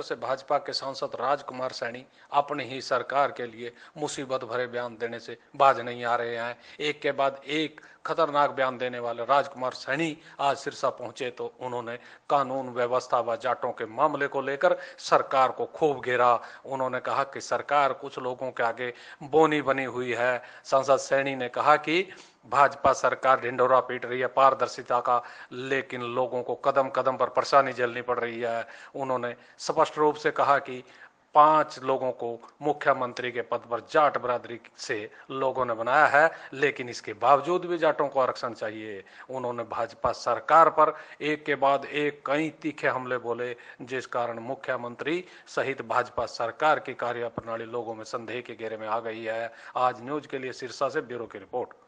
क्षेत्र से भाजपा के सांसद राजकुमार सैनी अपने ही सरकार के लिए मुसीबत भरे बयान देने से बाज नहीं आ रहे हैं एक के बाद एक खतरनाक बयान देने वाले राजकुमार सैनी आज सिरसा पहुंचे तो उन्होंने कानून व्यवस्था व जाटों के मामले को लेकर सरकार को खूब घेरा उन्होंने कहा कि सरकार कुछ लोगों के आगे बोनी बनी हुई है सांसद सैनी ने कहा कि भाजपा सरकार ढिंडोरा पीट रही है पारदर्शिता का लेकिन लोगों को कदम कदम पर परेशानी झेलनी पड़ रही है उन्होंने स्पष्ट रूप से कहा कि पांच लोगों को मुख्यमंत्री के पद पर जाट बरादरी से लोगों ने बनाया है लेकिन इसके बावजूद भी जाटों को आरक्षण चाहिए उन्होंने भाजपा सरकार पर एक के बाद एक कई तीखे हमले बोले जिस कारण मुख्यमंत्री सहित भाजपा सरकार की कार्य प्रणाली लोगों में संदेह के घेरे में आ गई है आज न्यूज के लिए सिरसा से ब्यूरो की रिपोर्ट